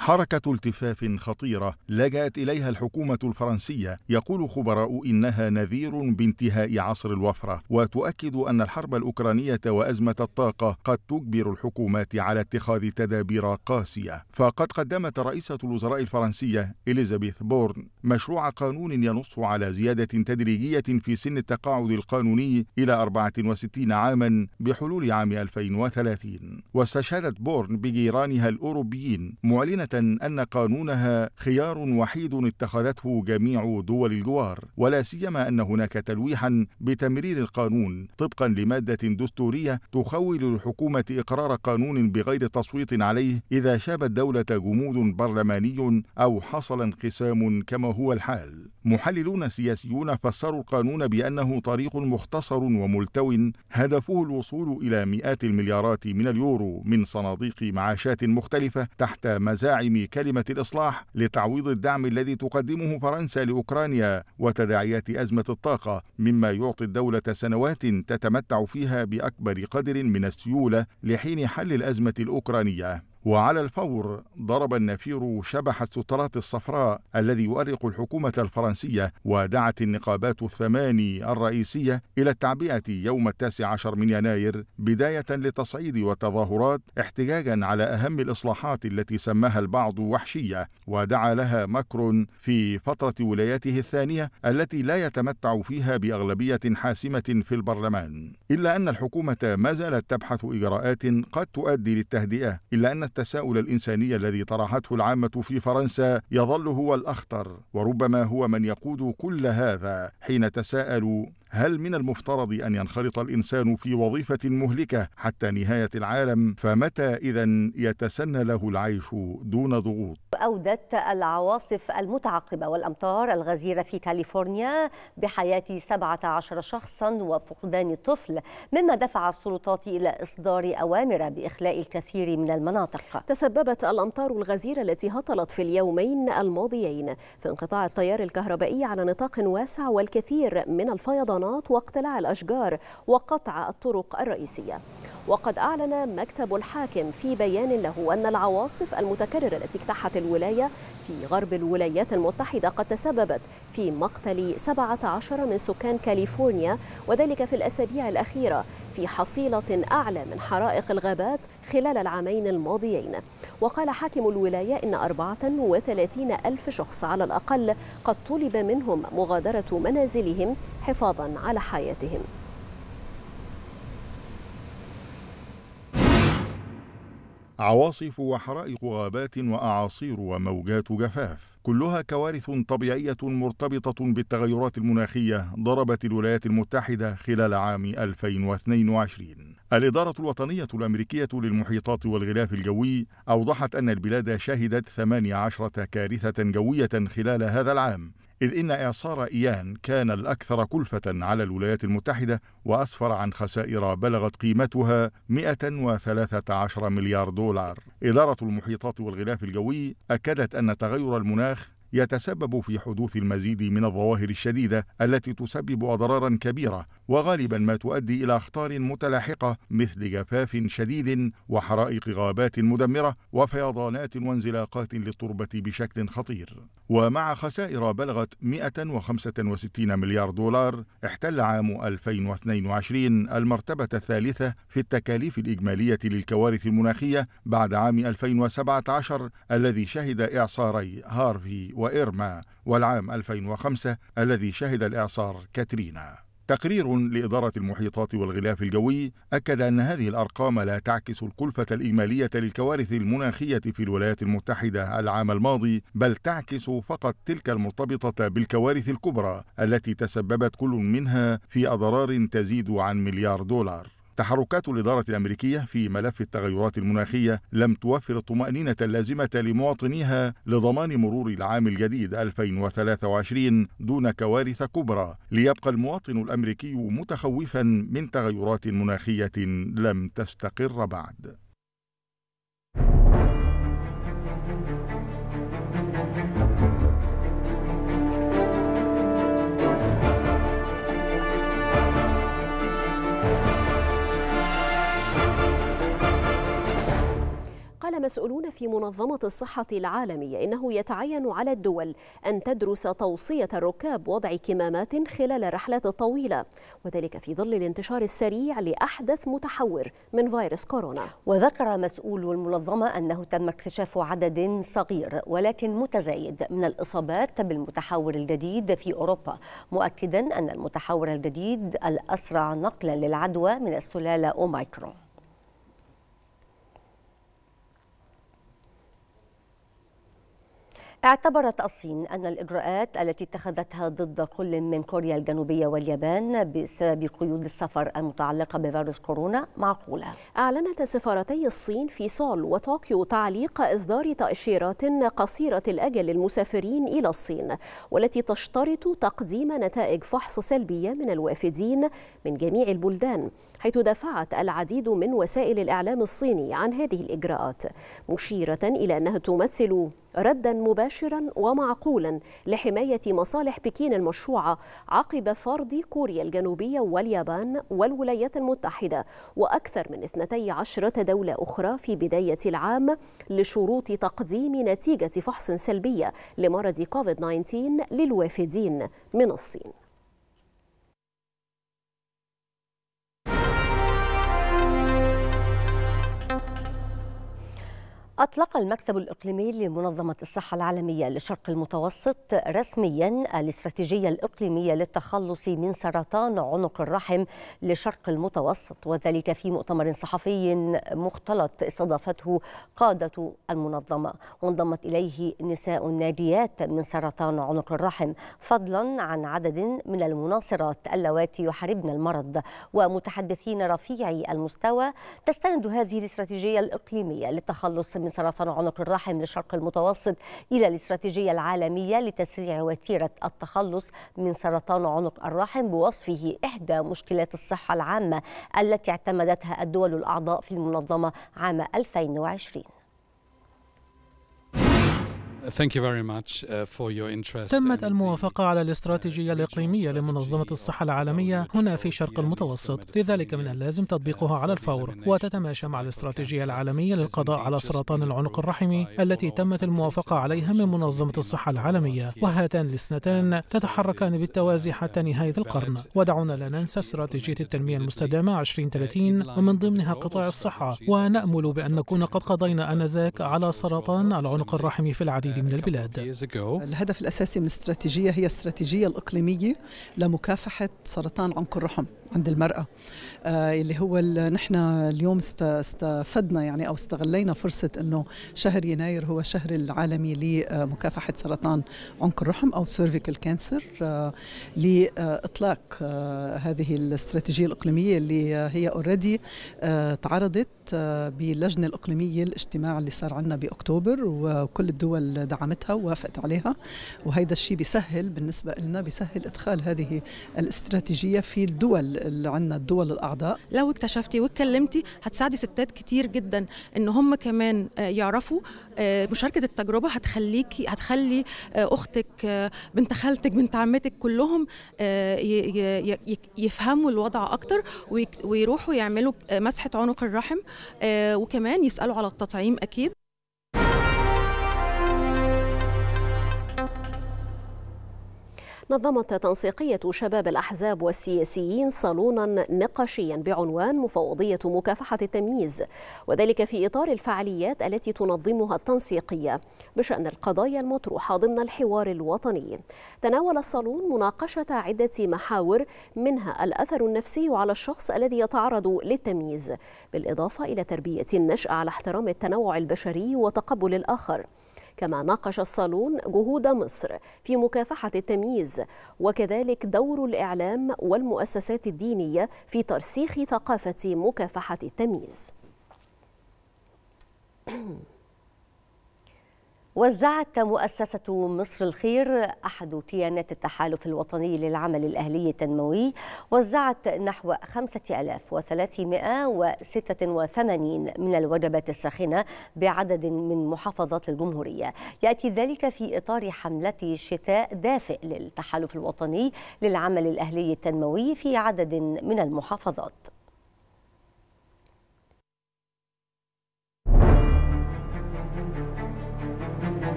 حركة التفاف خطيرة لجأت إليها الحكومة الفرنسية يقول خبراء إنها نذير بانتهاء عصر الوفرة وتؤكد أن الحرب الأوكرانية وأزمة الطاقة قد تجبر الحكومات على اتخاذ تدابير قاسية فقد قدمت رئيسة الوزراء الفرنسية إليزابيث بورن مشروع قانون ينص على زيادة تدريجية في سن التقاعد القانوني إلى 64 عاما بحلول عام 2030 واستشهدت بورن بجيرانها الأوروبيين معلنة أن قانونها خيار وحيد اتخذته جميع دول الجوار ولا سيما أن هناك تلويحا بتمرير القانون طبقا لمادة دستورية تخول الحكومة إقرار قانون بغير تصويت عليه إذا شاب الدولة جمود برلماني أو حصل انقسام كما هو الحال محللون سياسيون فسروا القانون بأنه طريق مختصر وملتو هدفه الوصول إلى مئات المليارات من اليورو من صناديق معاشات مختلفة تحت مزاعم داعم كلمة الإصلاح لتعويض الدعم الذي تقدمه فرنسا لأوكرانيا وتداعيات أزمة الطاقة مما يعطي الدولة سنوات تتمتع فيها بأكبر قدر من السيولة لحين حل الأزمة الأوكرانية وعلى الفور ضرب النفير شبح السترات الصفراء الذي يؤرق الحكومة الفرنسية ودعت النقابات الثماني الرئيسية إلى التعبئة يوم التاسع عشر من يناير بداية لتصعيد والتظاهرات احتجاجا على أهم الإصلاحات التي سماها البعض وحشية ودعا لها مكر في فترة ولايته الثانية التي لا يتمتع فيها بأغلبية حاسمة في البرلمان إلا أن الحكومة ما زالت تبحث إجراءات قد تؤدي للتهدئة إلا أن التساؤل الإنساني الذي طرحته العامة في فرنسا يظل هو الأخطر وربما هو من يقود كل هذا حين تساءلوا هل من المفترض أن ينخرط الإنسان في وظيفة مهلكة حتى نهاية العالم فمتى إذا يتسنى له العيش دون ضغوط أودت العواصف المتعقبة والأمطار الغزيرة في كاليفورنيا بحياة 17 شخصا وفقدان طفل مما دفع السلطات إلى إصدار أوامر بإخلاء الكثير من المناطق تسببت الأمطار الغزيرة التي هطلت في اليومين الماضيين في انقطاع التيار الكهربائي على نطاق واسع والكثير من الفيضانات الحصانات واقتلاع الأشجار وقطع الطرق الرئيسية وقد أعلن مكتب الحاكم في بيان له أن العواصف المتكررة التي اجتاحت الولاية في غرب الولايات المتحدة قد تسببت في مقتل 17 من سكان كاليفورنيا وذلك في الأسابيع الأخيرة في حصيلة أعلى من حرائق الغابات خلال العامين الماضيين وقال حاكم الولاية إن 34 ألف شخص على الأقل قد طلب منهم مغادرة منازلهم حفاظا على حياتهم عواصف وحرائق غابات واعاصير وموجات جفاف كلها كوارث طبيعيه مرتبطه بالتغيرات المناخيه ضربت الولايات المتحده خلال عام 2022 الإدارة الوطنية الأمريكية للمحيطات والغلاف الجوي أوضحت أن البلاد شهدت 18 كارثة جوية خلال هذا العام إذ إن إعصار إيان كان الأكثر كلفة على الولايات المتحدة وأسفر عن خسائر بلغت قيمتها 113 مليار دولار إدارة المحيطات والغلاف الجوي أكدت أن تغير المناخ يتسبب في حدوث المزيد من الظواهر الشديدة التي تسبب أضرارا كبيرة وغالبا ما تؤدي إلى أخطار متلاحقة مثل جفاف شديد وحرائق غابات مدمرة وفيضانات وانزلاقات للتربة بشكل خطير ومع خسائر بلغت 165 مليار دولار احتل عام 2022 المرتبة الثالثة في التكاليف الإجمالية للكوارث المناخية بعد عام 2017 الذي شهد إعصاري هارفي وإيرما والعام 2005 الذي شهد الإعصار كاترينا تقرير لإدارة المحيطات والغلاف الجوي أكد أن هذه الأرقام لا تعكس الكلفة الإجمالية للكوارث المناخية في الولايات المتحدة العام الماضي بل تعكس فقط تلك المرتبطة بالكوارث الكبرى التي تسببت كل منها في أضرار تزيد عن مليار دولار تحركات الإدارة الأمريكية في ملف التغيرات المناخية لم توفر الطمأنينة اللازمة لمواطنيها لضمان مرور العام الجديد 2023 دون كوارث كبرى ليبقى المواطن الأمريكي متخوفا من تغيرات مناخية لم تستقر بعد قال مسؤولون في منظمة الصحة العالمية إنه يتعين على الدول أن تدرس توصية الركاب وضع كمامات خلال الرحلات الطويلة وذلك في ظل الانتشار السريع لأحدث متحور من فيروس كورونا وذكر مسؤول المنظمة أنه تم اكتشاف عدد صغير ولكن متزايد من الإصابات بالمتحور الجديد في أوروبا مؤكدا أن المتحور الجديد الأسرع نقلا للعدوى من السلالة أوميكرون اعتبرت الصين أن الإجراءات التي اتخذتها ضد كل من كوريا الجنوبية واليابان بسبب قيود السفر المتعلقة بفيروس كورونا معقولة أعلنت سفارتي الصين في سول وطوكيو تعليق إصدار تأشيرات قصيرة الأجل للمسافرين إلى الصين والتي تشترط تقديم نتائج فحص سلبية من الوافدين من جميع البلدان حيث دافعت العديد من وسائل الإعلام الصيني عن هذه الإجراءات مشيرة إلى أنها تمثل ردا مباشرا ومعقولا لحماية مصالح بكين المشروعة عقب فرض كوريا الجنوبية واليابان والولايات المتحدة وأكثر من 12 دولة أخرى في بداية العام لشروط تقديم نتيجة فحص سلبية لمرض كوفيد 19 للوافدين من الصين أطلق المكتب الإقليمي لمنظمة الصحة العالمية للشرق المتوسط رسميا الاستراتيجية الإقليمية للتخلص من سرطان عنق الرحم للشرق المتوسط وذلك في مؤتمر صحفي مختلط استضافته قادة المنظمة وانضمت إليه نساء ناجيات من سرطان عنق الرحم فضلا عن عدد من المناصرات اللواتي يحاربن المرض ومتحدثين رفيع المستوى تستند هذه الاستراتيجية الإقليمية للتخلص من من سرطان عنق الرحم للشرق المتوسط إلى الاستراتيجية العالمية لتسريع وتيرة التخلص من سرطان عنق الرحم بوصفه إحدى مشكلات الصحة العامة التي اعتمدتها الدول الأعضاء في المنظمة عام 2020 Uh, تمت الموافقة على الاستراتيجية uh, الإقليمية لمنظمة الصحة العالمية هنا في شرق المتوسط لذلك من اللازم تطبيقها على الفور وتتماشى مع الاستراتيجية العالمية للقضاء على سرطان العنق الرحمي التي تمت الموافقة عليها من منظمة الصحة العالمية وهاتان الاثنتان تتحركان بالتوازي حتى نهاية القرن ودعونا لا ننسى استراتيجية التنمية المستدامة 2030 ومن uh, ضمنها قطاع الصحة ونأمل بأن نكون قد قضينا أنذاك على سرطان العنق الرحمي في العديد العديد من يعني البلاد الهدف الأساسي من الاستراتيجية هي استراتيجية الإقليمية لمكافحة سرطان عنق الرحم عند المرأة اللي آه، هو نحن اليوم استفدنا يعني أو استغلينا فرصة أنه شهر يناير هو شهر العالمي لمكافحة سرطان عنق الرحم أو سيرفيكال آه، كانسر لإطلاق آه، هذه الاستراتيجية الإقليمية اللي هي اوريدي تعرضت باللجنة الإقليمية الاجتماع اللي صار عنا بأكتوبر وكل الدول دعمتها ووافقت عليها وهذا الشيء بيسهل بالنسبة لنا بيسهل إدخال هذه الاستراتيجية في الدول اللي عندنا الدول الاعضاء لو اكتشفتي واتكلمتي هتساعدي ستات كتير جدا ان هم كمان آه، يعرفوا آه، مشاركه التجربه هتخليكي هتخلي آه، اختك بنت خالتك بنت عمتك كلهم يفهموا الوضع اكتر ويروحوا يعملوا مسحه عنق الرحم وكمان يسالوا على التطعيم اكيد نظمت تنسيقية شباب الأحزاب والسياسيين صالونا نقاشيا بعنوان مفوضية مكافحة التمييز وذلك في إطار الفعاليات التي تنظمها التنسيقية بشأن القضايا المطروحة ضمن الحوار الوطني تناول الصالون مناقشة عدة محاور منها الأثر النفسي على الشخص الذي يتعرض للتمييز بالإضافة إلى تربية النشأ على احترام التنوع البشري وتقبل الآخر كما ناقش الصالون جهود مصر في مكافحة التمييز وكذلك دور الإعلام والمؤسسات الدينية في ترسيخ ثقافة مكافحة التمييز وزعت مؤسسة مصر الخير أحد كيانات التحالف الوطني للعمل الأهلي التنموي وزعت نحو 5386 من الوجبات الساخنة بعدد من محافظات الجمهورية يأتي ذلك في إطار حملة شتاء دافئ للتحالف الوطني للعمل الأهلي التنموي في عدد من المحافظات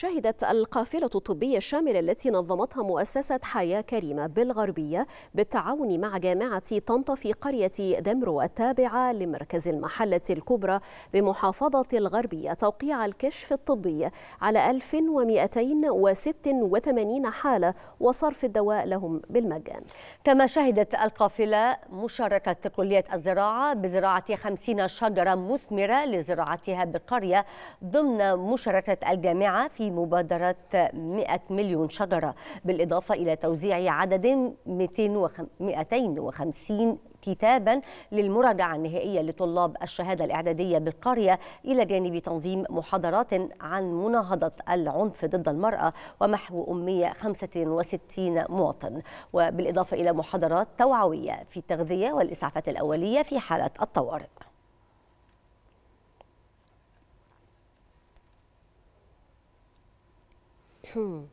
شهدت القافلة الطبية الشاملة التي نظمتها مؤسسة حياة كريمة بالغربية بالتعاون مع جامعة طنطا في قرية دمرو التابعة لمركز المحلة الكبرى بمحافظة الغربية توقيع الكشف الطبي على 1286 حالة وصرف الدواء لهم بالمجان كما شهدت القافلة مشاركة كلية الزراعة بزراعة 50 شجرة مثمرة لزراعتها بالقرية ضمن مشاركة الجامعة في مبادرة 100 مليون شجرة بالإضافة إلى توزيع عدد 250 كتابا للمراجعة النهائية لطلاب الشهادة الإعدادية بالقرية إلى جانب تنظيم محاضرات عن مناهضة العنف ضد المرأة ومحو أمية 65 مواطن وبالإضافة إلى محاضرات توعوية في التغذية والإسعافات الأولية في حالة الطوارئ Hmm.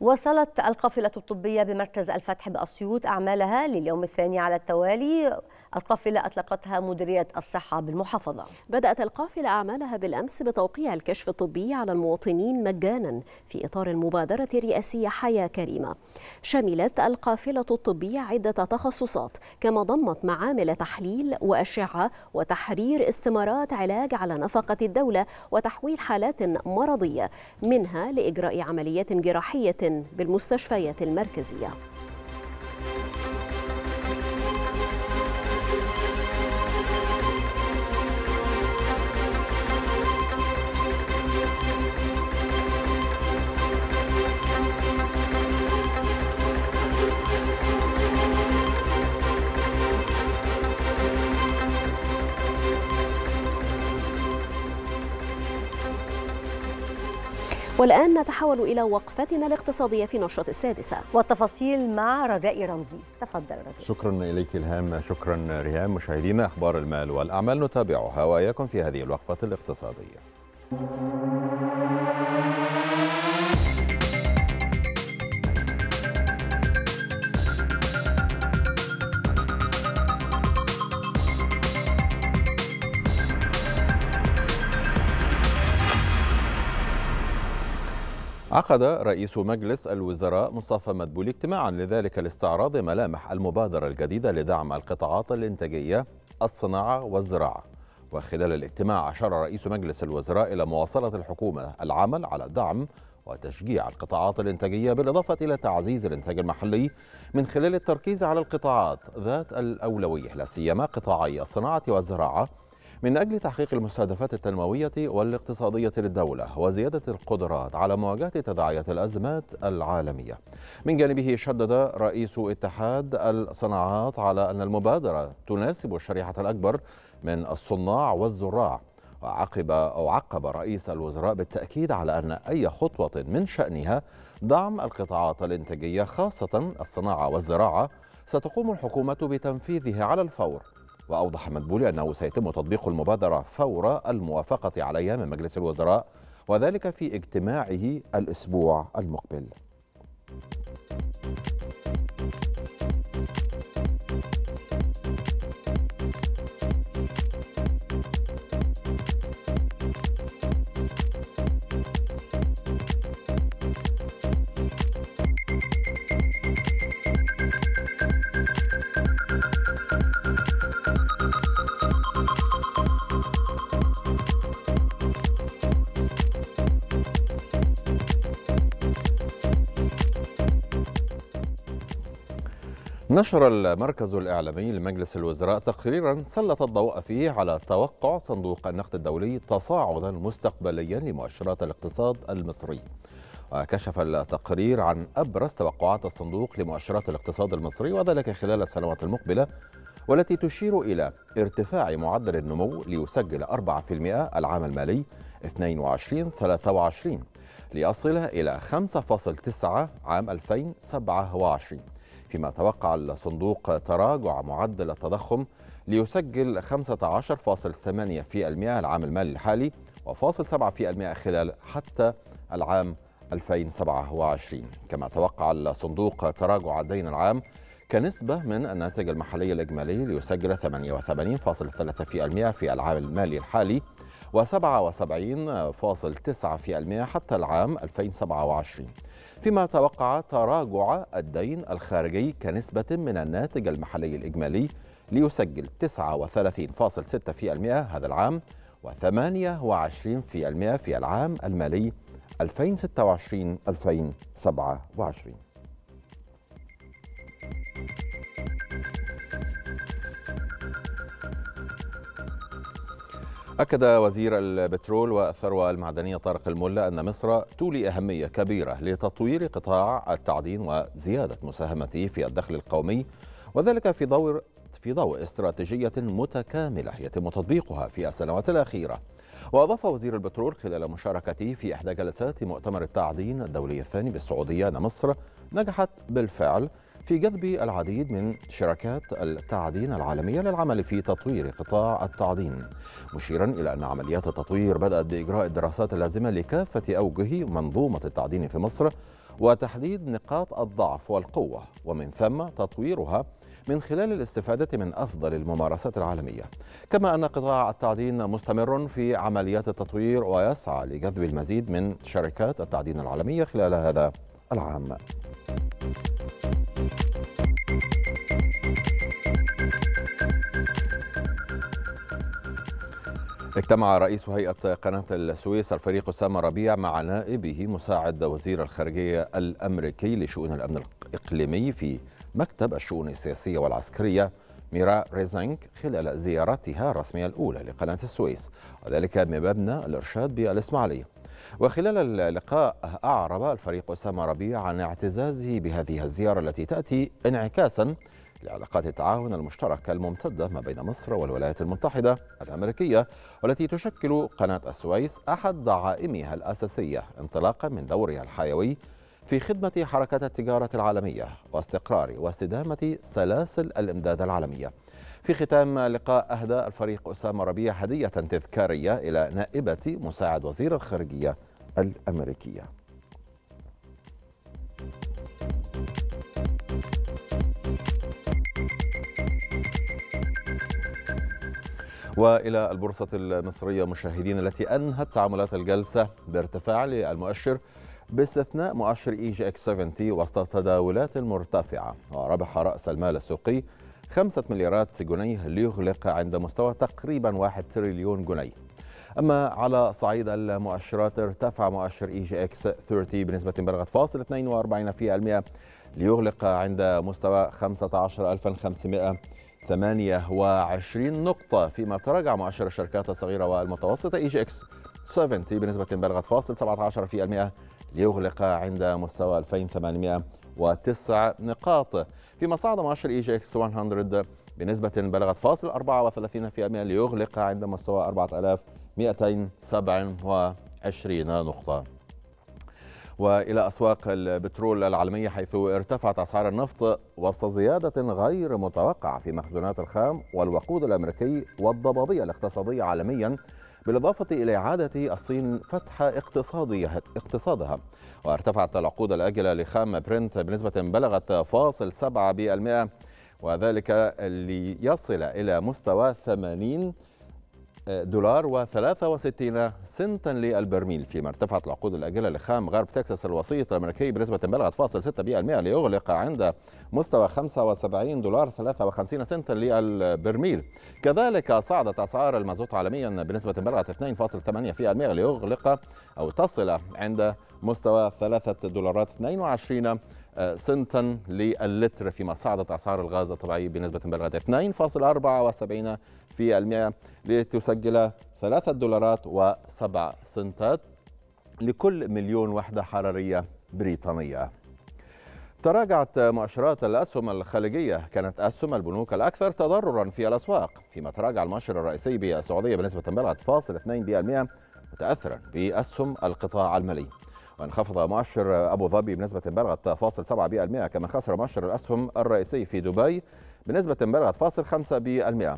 وصلت القافلة الطبية بمركز الفتح بأسيوط أعمالها لليوم الثاني على التوالي القافلة أطلقتها مديرية الصحة بالمحافظة بدأت القافلة أعمالها بالأمس بتوقيع الكشف الطبي على المواطنين مجانا في إطار المبادرة الرئاسية حياة كريمة شملت القافلة الطبية عدة تخصصات كما ضمت معامل تحليل وأشعة وتحرير استمارات علاج على نفقة الدولة وتحويل حالات مرضية منها لإجراء عمليات جراحية بالمستشفيات المركزيه والآن نتحول إلى وقفتنا الاقتصادية في نشرة السادسة والتفاصيل مع رجاء رمزي تفضل رجاء شكرا إليك إلهام شكرا ريهام مشاهدينا أخبار المال والأعمال نتابعها وإياكم في هذه الوقفة الاقتصادية عقد رئيس مجلس الوزراء مصطفى مدبولي اجتماعا لذلك لاستعراض ملامح المبادرة الجديدة لدعم القطاعات الإنتاجية الصناعة والزراعة وخلال الاجتماع أشار رئيس مجلس الوزراء إلى مواصلة الحكومة العمل على دعم وتشجيع القطاعات الإنتاجية بالإضافة إلى تعزيز الإنتاج المحلي من خلال التركيز على القطاعات ذات الأولوية لا سيما قطاعي الصناعة والزراعة من أجل تحقيق المستهدفات التنموية والاقتصادية للدولة وزيادة القدرات على مواجهة تداعيات الأزمات العالمية من جانبه شدد رئيس اتحاد الصناعات على أن المبادرة تناسب الشريحة الأكبر من الصناع والزراع وعقب أو عقب رئيس الوزراء بالتأكيد على أن أي خطوة من شأنها دعم القطاعات الإنتاجية خاصة الصناعة والزراعة ستقوم الحكومة بتنفيذه على الفور وأوضح مدبولي أنه سيتم تطبيق المبادرة فور الموافقة عليها من مجلس الوزراء وذلك في اجتماعه الأسبوع المقبل. نشر المركز الإعلامي لمجلس الوزراء تقريرا سلط الضوء فيه على توقع صندوق النقد الدولي تصاعدا مستقبليا لمؤشرات الاقتصاد المصري وكشف التقرير عن أبرز توقعات الصندوق لمؤشرات الاقتصاد المصري وذلك خلال السنوات المقبلة والتي تشير إلى ارتفاع معدل النمو ليسجل 4% العام المالي 22-23 ليصل إلى 5.9 عام 2027 فيما توقع الصندوق تراجع معدل التضخم ليسجل 15.8% في المئة العام المالي الحالي وفاصل 7% خلال حتى العام 2027 كما توقع الصندوق تراجع الدين العام كنسبة من الناتج المحلي الإجمالي ليسجل 88.3% في العام المالي الحالي و77.9% حتى العام 2027 فيما توقع تراجع الدين الخارجي كنسبة من الناتج المحلي الإجمالي ليسجل 39.6% هذا العام و28% في العام المالي 2026 2027 أكد وزير البترول والثروة المعدنية طارق الملا أن مصر تولي أهمية كبيرة لتطوير قطاع التعدين وزيادة مساهمته في الدخل القومي وذلك في ضوء في ضوء استراتيجية متكاملة يتم تطبيقها في السنوات الأخيرة وأضاف وزير البترول خلال مشاركته في إحدى جلسات مؤتمر التعدين الدولي الثاني بالسعودية أن مصر نجحت بالفعل في جذب العديد من شركات التعدين العالمية للعمل في تطوير قطاع التعدين مشيرا إلى أن عمليات التطوير بدأت بإجراء الدراسات اللازمة لكافة أوجه منظومة التعدين في مصر وتحديد نقاط الضعف والقوة ومن ثم تطويرها من خلال الاستفادة من أفضل الممارسات العالمية كما أن قطاع التعدين مستمر في عمليات التطوير ويسعى لجذب المزيد من شركات التعدين العالمية خلال هذا العام اجتمع رئيس هيئة قناة السويس الفريق أسامة ربيع مع نائبه مساعد وزير الخارجية الأمريكي لشؤون الأمن الإقليمي في مكتب الشؤون السياسية والعسكرية ميرا ريزنك خلال زيارتها الرسمية الأولى لقناة السويس وذلك مبنى الإرشاد بالإسماعيلية وخلال اللقاء أعرب الفريق أسامة ربيع عن اعتزازه بهذه الزيارة التي تأتي انعكاسا لعلاقات التعاون المشتركة الممتدة ما بين مصر والولايات المتحدة الأمريكية والتي تشكل قناة السويس أحد دعائمها الأساسية انطلاقا من دورها الحيوي في خدمة حركة التجارة العالمية واستقرار واستدامة سلاسل الإمداد العالمية في ختام لقاء أهدى الفريق أسامة ربيع هدية تذكارية إلى نائبة مساعد وزير الخارجية الأمريكية والى البورصه المصريه مشاهدين التي انهت تعاملات الجلسه بارتفاع للمؤشر باستثناء مؤشر اي جي اكس 70 وسط تداولات مرتفعه وربح راس المال السوقي 5 مليارات جنيه ليغلق عند مستوى تقريبا 1 تريليون جنيه أما على صعيد المؤشرات ارتفع مؤشر اي جي اكس 30 بنسبة بلغت فاصل 42% ليغلق عند مستوى 15500 28 نقطة فيما تراجع مؤشر الشركات الصغيرة والمتوسطة اي جي اكس 70 بنسبة بلغت فاصل 17% ليغلق عند مستوى 2809 نقاط فيما صعد مؤشر اي جي اكس 100 بنسبة بلغت فاصل 34% ليغلق عند مستوى 4227 نقطة والى اسواق البترول العالميه حيث ارتفعت اسعار النفط وسط زياده غير متوقعه في مخزونات الخام والوقود الامريكي والضبابيه الاقتصاديه عالميا بالإضافة إلى إعادة الصين فتح اقتصادها اقتصادها وارتفعت العقود الآجلة لخام برنت بنسبة بلغت فاصل 7% وذلك ليصل إلى مستوى 80 دولار و63 سنتا للبرميل فيما ارتفعت العقود الأجلة لخام غرب تكساس الوسيط الأمريكي بنسبة بلغت فاصل 6% ليغلق عند مستوى 75 دولار 53 سنتا للبرميل كذلك صعدت أسعار المازوت عالميا بنسبة بلغت 2.8% ليغلق أو تصل عند مستوى 3 دولارات 22 سنتا للتر فيما صعدت أسعار الغاز الطبيعي بنسبة بلغت 2.74 في المئة لتسجل ثلاثة دولارات وسبع سنتات لكل مليون وحدة حرارية بريطانية تراجعت مؤشرات الأسهم الخليجية كانت أسهم البنوك الأكثر تضررا في الأسواق فيما تراجع المؤشر الرئيسي بالسعودية بنسبة بلغت فاصل 2% متأثرا بأسهم القطاع المالي وانخفض مؤشر أبو ظبي بنسبة بلغت فاصل 7% كما خسر مؤشر الأسهم الرئيسي في دبي بنسبة بلغت فاصل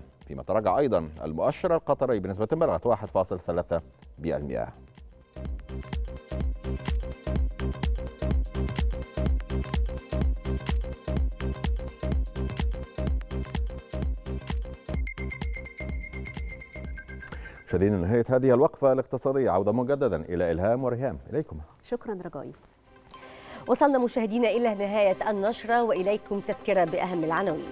5% فيما تراجع أيضا المؤشر القطري بنسبة بلغت 1.3% مشاهدينا نهاية هذه الوقفة الاقتصادية عودة مجددا إلى إلهام وريهام إليكم شكرا رجائي وصلنا مشاهدينا إلى نهاية النشرة وإليكم تذكرة بأهم العناوين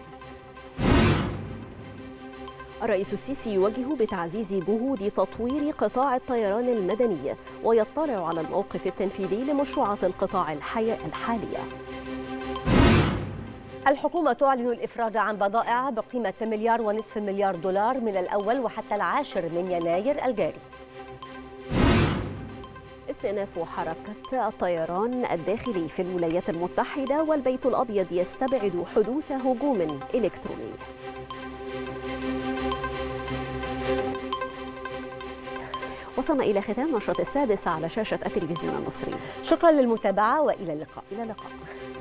الرئيس السيسي يوجه بتعزيز جهود تطوير قطاع الطيران المدني ويطلع على الموقف التنفيذي لمشروعات القطاع الحالية الحكومة تعلن الإفراج عن بضائع بقيمة مليار ونصف مليار دولار من الأول وحتى العاشر من يناير الجاري استئناف حركة الطيران الداخلي في الولايات المتحدة والبيت الأبيض يستبعد حدوث هجوم إلكتروني وصلنا إلى ختام نشرة السادسة على شاشة التلفزيون المصري شكرا للمتابعة وإلى اللقاء إلى اللقاء